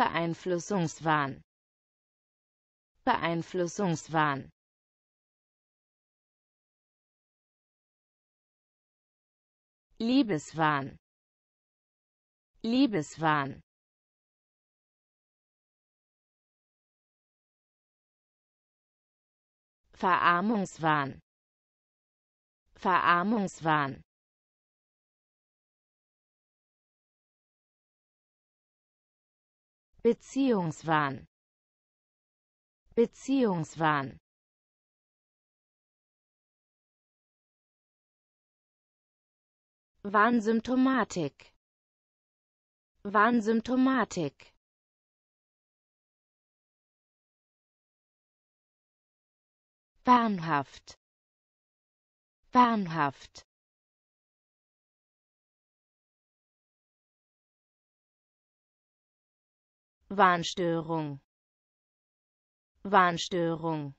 Beeinflussungswahn Beeinflussungswahn Liebeswahn Liebeswahn Verarmungswahn Verarmungswahn Beziehungswahn Beziehungswahn Warnsymptomatik Warnsymptomatik Wahnhaft Wahnhaft Warnstörung Warnstörung